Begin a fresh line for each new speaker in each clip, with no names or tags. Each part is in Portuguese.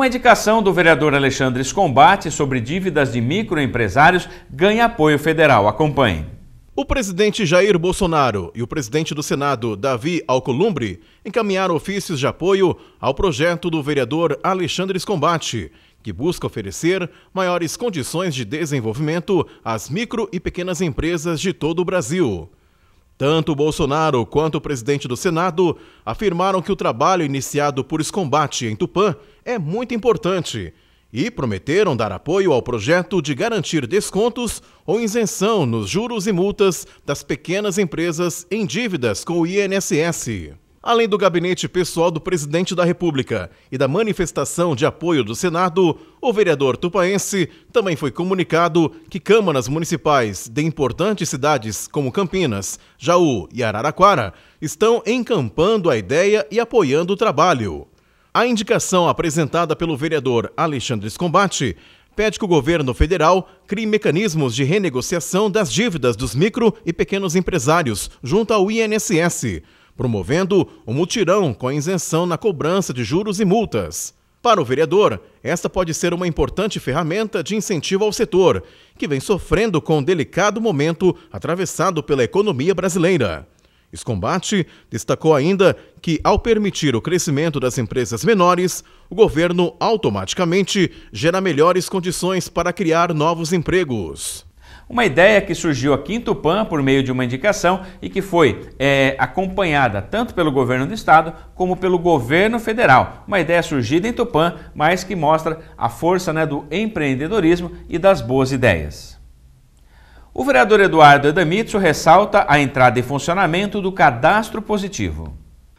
Uma indicação do vereador Alexandre Escombate sobre dívidas de microempresários ganha apoio federal. Acompanhe.
O presidente Jair Bolsonaro e o presidente do Senado, Davi Alcolumbre, encaminharam ofícios de apoio ao projeto do vereador Alexandre Escombate, que busca oferecer maiores condições de desenvolvimento às micro e pequenas empresas de todo o Brasil. Tanto Bolsonaro quanto o presidente do Senado afirmaram que o trabalho iniciado por Escombate em Tupã é muito importante e prometeram dar apoio ao projeto de garantir descontos ou isenção nos juros e multas das pequenas empresas em dívidas com o INSS. Além do gabinete pessoal do presidente da República e da manifestação de apoio do Senado, o vereador tupaense também foi comunicado que câmaras municipais de importantes cidades como Campinas, Jaú e Araraquara estão encampando a ideia e apoiando o trabalho. A indicação apresentada pelo vereador Alexandre Scombate pede que o governo federal crie mecanismos de renegociação das dívidas dos micro e pequenos empresários junto ao INSS promovendo um mutirão com isenção na cobrança de juros e multas. Para o vereador, esta pode ser uma importante ferramenta de incentivo ao setor, que vem sofrendo com um delicado momento atravessado pela economia brasileira. Escombate destacou ainda que, ao permitir o crescimento das empresas menores, o governo automaticamente gera
melhores condições para criar novos empregos. Uma ideia que surgiu aqui em Tupã por meio de uma indicação e que foi é, acompanhada tanto pelo governo do estado como pelo governo federal. Uma ideia surgida em Tupã, mas que mostra a força né, do empreendedorismo e das boas ideias. O vereador Eduardo Edamitsu ressalta a entrada em funcionamento do cadastro positivo.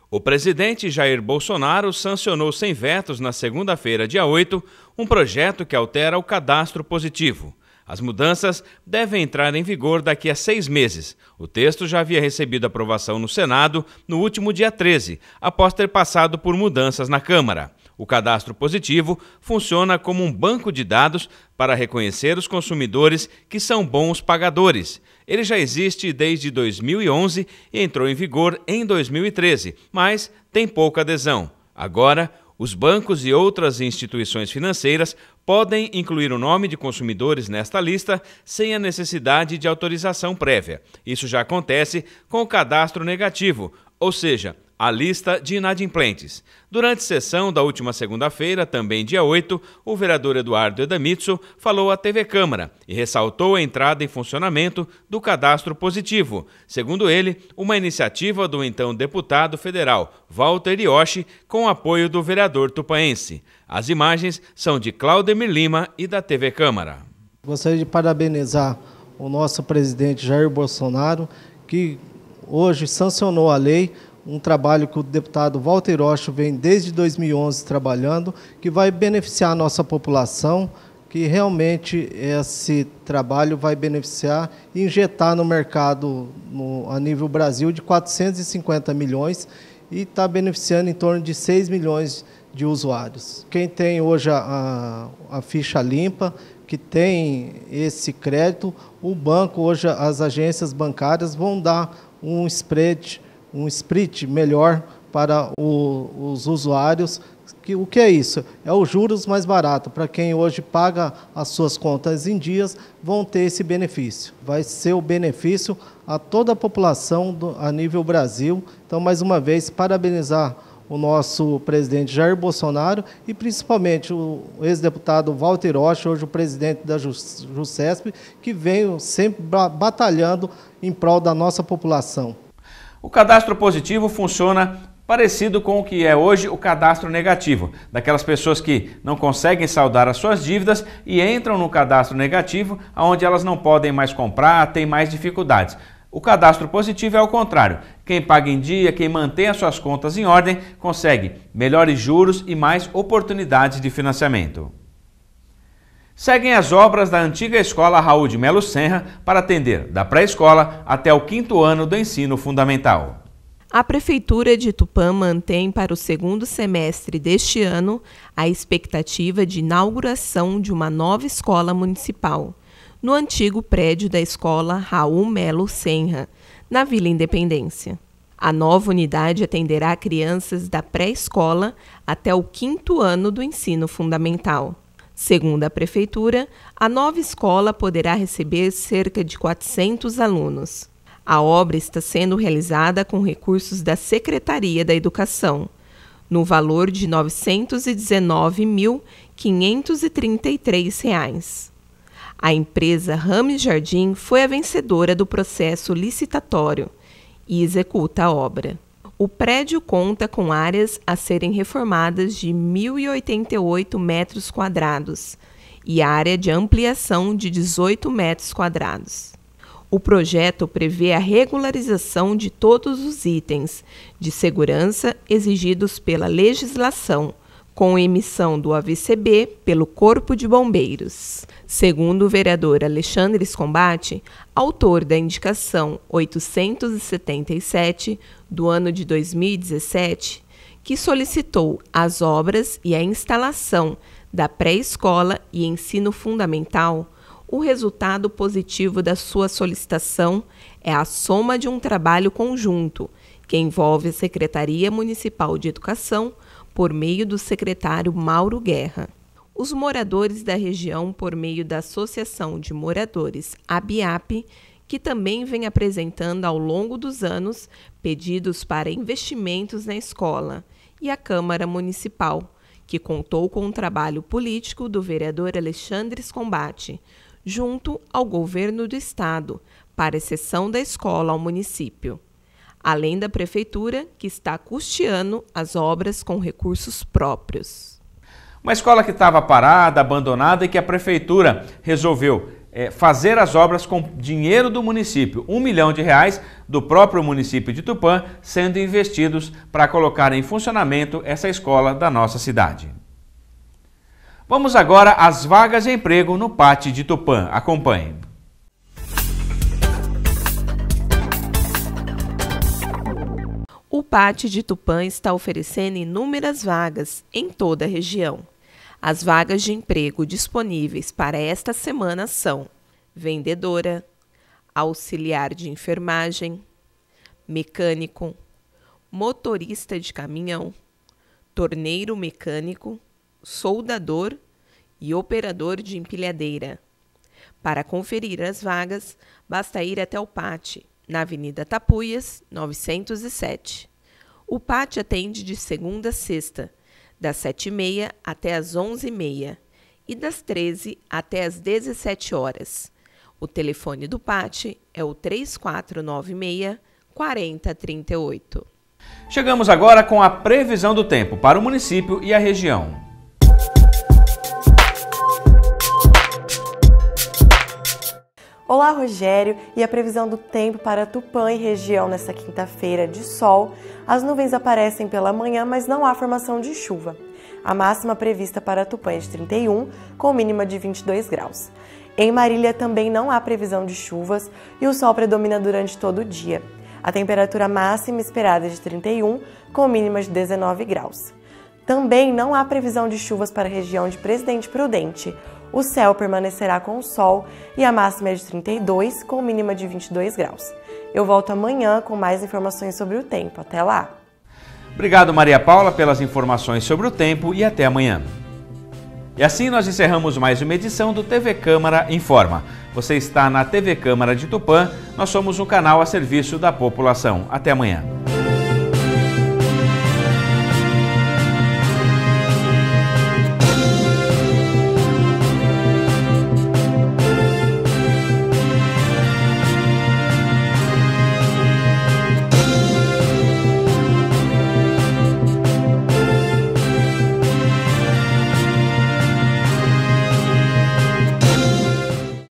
O presidente Jair Bolsonaro sancionou sem vetos na segunda-feira, dia 8, um projeto que altera o cadastro positivo. As mudanças devem entrar em vigor daqui a seis meses. O texto já havia recebido aprovação no Senado no último dia 13, após ter passado por mudanças na Câmara. O cadastro positivo funciona como um banco de dados para reconhecer os consumidores que são bons pagadores. Ele já existe desde 2011 e entrou em vigor em 2013, mas tem pouca adesão. Agora, os bancos e outras instituições financeiras podem incluir o nome de consumidores nesta lista sem a necessidade de autorização prévia. Isso já acontece com o cadastro negativo, ou seja, a lista de inadimplentes. Durante sessão da última segunda-feira, também dia 8, o vereador Eduardo Edamitsu falou à TV Câmara e ressaltou a entrada em funcionamento do cadastro positivo, segundo ele, uma iniciativa do então deputado federal Walter Ioshi com apoio do vereador tupaense. As imagens são de Claudemir Lima e da TV Câmara.
Gostaria de parabenizar o nosso presidente Jair Bolsonaro, que hoje sancionou a lei um trabalho que o deputado Walter Rocha vem desde 2011 trabalhando, que vai beneficiar a nossa população, que realmente esse trabalho vai beneficiar e injetar no mercado no, a nível Brasil de 450 milhões e está beneficiando em torno de 6 milhões de usuários. Quem tem hoje a, a ficha limpa, que tem esse crédito, o banco hoje, as agências bancárias vão dar um spread um split melhor para o, os usuários. Que, o que é isso? É os juros mais barato. Para quem hoje paga as suas contas em dias, vão ter esse benefício. Vai ser o benefício a toda a população do, a nível Brasil. Então, mais uma vez, parabenizar o nosso presidente Jair Bolsonaro e principalmente o ex-deputado Walter Rocha, hoje o presidente da JUCESP, que vem sempre batalhando em prol da nossa população.
O cadastro positivo funciona parecido com o que é hoje o cadastro negativo, daquelas pessoas que não conseguem saldar as suas dívidas e entram no cadastro negativo, onde elas não podem mais comprar, têm mais dificuldades. O cadastro positivo é o contrário. Quem paga em dia, quem mantém as suas contas em ordem, consegue melhores juros e mais oportunidades de financiamento. Seguem as obras da antiga escola Raul de Melo Serra para atender da pré-escola até o quinto ano do ensino fundamental.
A Prefeitura de Tupã mantém para o segundo semestre deste ano a expectativa de inauguração de uma nova escola municipal, no antigo prédio da escola Raul Melo Senra, na Vila Independência. A nova unidade atenderá crianças da pré-escola até o quinto ano do ensino fundamental. Segundo a Prefeitura, a nova escola poderá receber cerca de 400 alunos. A obra está sendo realizada com recursos da Secretaria da Educação, no valor de R$ 919.533. A empresa Rames Jardim foi a vencedora do processo licitatório e executa a obra. O prédio conta com áreas a serem reformadas de 1.088 metros quadrados e área de ampliação de 18 metros quadrados. O projeto prevê a regularização de todos os itens de segurança exigidos pela legislação, com emissão do AVCB pelo Corpo de Bombeiros. Segundo o vereador Alexandre Escombate, autor da indicação 877 do ano de 2017, que solicitou as obras e a instalação da pré-escola e ensino fundamental, o resultado positivo da sua solicitação é a soma de um trabalho conjunto que envolve a Secretaria Municipal de Educação, por meio do secretário Mauro Guerra. Os moradores da região, por meio da Associação de Moradores, ABIAP, que também vem apresentando ao longo dos anos pedidos para investimentos na escola, e a Câmara Municipal, que contou com o trabalho político do vereador Alexandre Combate, junto ao governo do estado, para a cessão da escola ao município além da prefeitura, que está custeando as obras com recursos próprios. Uma escola que estava parada, abandonada
e que a prefeitura resolveu é, fazer as obras com dinheiro do município, um milhão de reais do próprio município de Tupã, sendo investidos para colocar em funcionamento essa escola da nossa cidade. Vamos agora às vagas de emprego no Pátio de Tupã. Acompanhe.
O PAT de Tupã está oferecendo inúmeras vagas em toda a região. As vagas de emprego disponíveis para esta semana são vendedora, auxiliar de enfermagem, mecânico, motorista de caminhão, torneiro mecânico, soldador e operador de empilhadeira. Para conferir as vagas, basta ir até o Pate, na Avenida Tapuias, 907. O PAT atende de segunda a sexta, das 7h30 até as 11h30 e das 13 até as 17 horas. O telefone do PAT é o 3496 4038.
Chegamos agora com a previsão do tempo para o município e a região.
Olá, Rogério, e a previsão do tempo para Tupã e região nesta quinta-feira de sol. As nuvens aparecem pela manhã, mas não há formação de chuva. A máxima prevista para Tupã é de 31, com mínima de 22 graus. Em Marília também não há previsão de chuvas e o sol predomina durante todo o dia. A temperatura máxima esperada é de 31, com mínima de 19 graus. Também não há previsão de chuvas para a região de Presidente Prudente. O céu permanecerá com o sol e a máxima é de 32, com mínima de 22 graus. Eu volto amanhã com mais informações sobre o tempo. Até lá!
Obrigado, Maria Paula, pelas informações sobre o tempo e até amanhã. E assim nós encerramos mais uma edição do TV Câmara Informa. Você está na TV Câmara de Tupã, nós somos um canal a serviço da população. Até amanhã.